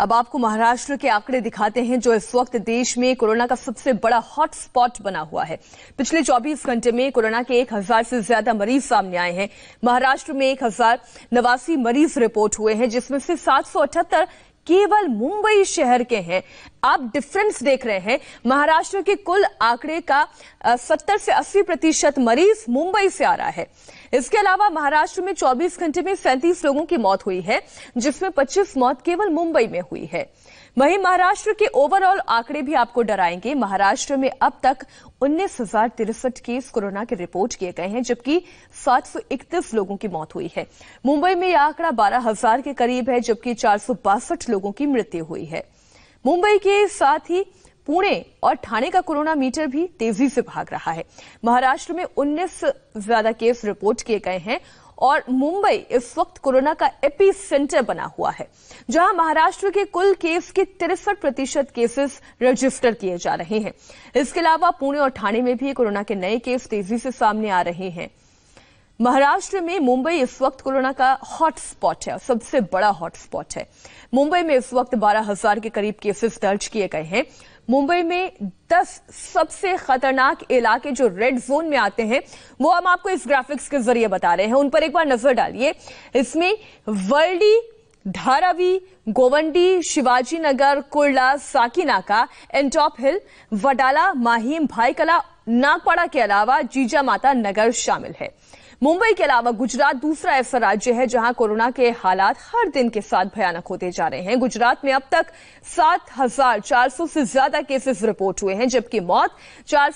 अब आपको महाराष्ट्र के आंकड़े दिखाते हैं जो इस वक्त देश में कोरोना का सबसे बड़ा हॉटस्पॉट बना हुआ है पिछले 24 घंटे में कोरोना के 1000 से ज्यादा मरीज सामने आए हैं महाराष्ट्र में एक नवासी मरीज रिपोर्ट हुए हैं जिसमें से सात केवल मुंबई शहर के हैं आप डिफरेंस देख रहे हैं महाराष्ट्र के कुल आंकड़े का सत्तर से अस्सी प्रतिशत मरीज मुंबई से आ रहा है इसके अलावा महाराष्ट्र में 24 घंटे में सैंतीस लोगों की मौत हुई है जिसमें 25 मौत केवल मुंबई में हुई है वहीं महाराष्ट्र के ओवरऑल आंकड़े भी आपको डराएंगे महाराष्ट्र में अब तक उन्नीस हजार तिरसठ केस कोरोना के रिपोर्ट किए गए हैं जबकि सात सौ इकतीस लोगों की मौत हुई है मुंबई में यह आंकड़ा बारह हजार के करीब है जबकि चार सौ बासठ लोगों की मृत्यु हुई है मुंबई के साथ ही पुणे और ठाणे का कोरोना मीटर भी तेजी से भाग रहा है महाराष्ट्र में 19 ज्यादा केस रिपोर्ट किए गए हैं और मुंबई इस वक्त कोरोना का एपी सेंटर बना हुआ है जहां महाराष्ट्र के कुल केस के तिरसठ प्रतिशत केसेस रजिस्टर किए जा रहे हैं इसके अलावा पुणे और ठाणे में भी कोरोना के नए केस तेजी से सामने आ रहे हैं महाराष्ट्र में मुंबई इस वक्त कोरोना का हॉटस्पॉट है सबसे बड़ा हॉटस्पॉट है मुंबई में इस वक्त बारह हजार के करीब केसेस दर्ज किए गए हैं मुंबई में 10 सबसे खतरनाक इलाके जो रेड जोन में आते हैं वो हम आपको इस ग्राफिक्स के जरिए बता रहे हैं उन पर एक बार नजर डालिए इसमें वर्ली धारावी गोवंडी शिवाजी नगर कुर्ला साकीनाका एंटॉप हिल वडाला माहिम भाईकला नागपाड़ा के अलावा जीजा माता नगर शामिल है मुंबई के अलावा गुजरात दूसरा ऐसा राज्य है जहां कोरोना के हालात हर दिन के साथ भयानक होते जा रहे हैं गुजरात में अब तक 7,400 से ज्यादा केसेस रिपोर्ट हुए हैं जबकि मौत चार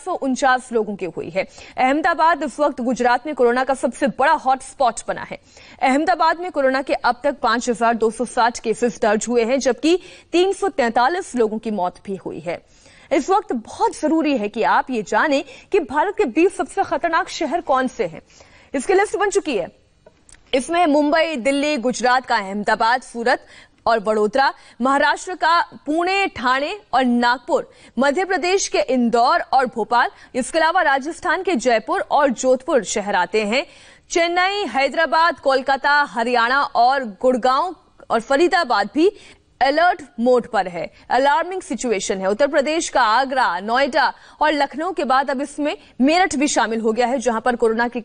लोगों की हुई है अहमदाबाद इस वक्त गुजरात में कोरोना का सबसे बड़ा हॉटस्पॉट बना है अहमदाबाद में कोरोना के अब तक साठ केसेस दर्ज हुए हैं जबकि 343 लोगों की मौत भी हुई है इस वक्त बहुत जरूरी है कि आप ये जानें कि भारत के बीस सबसे खतरनाक शहर कौन से हैं इसकी लिस्ट बन चुकी है इसमें मुंबई दिल्ली गुजरात का अहमदाबाद सूरत और वडोदरा महाराष्ट्र का पुणे ठाणे और नागपुर मध्य प्रदेश के इंदौर और भोपाल इसके अलावा राजस्थान के जयपुर और जोधपुर शहर आते हैं चेन्नई हैदराबाद कोलकाता हरियाणा और गुड़गांव और फरीदाबाद भी अलर्ट मोड पर है अलार्मिंग सिचुएशन है उत्तर प्रदेश का आगरा नोएडा और लखनऊ के बाद अब इसमें मेरठ भी शामिल हो गया है जहां पर कोरोना के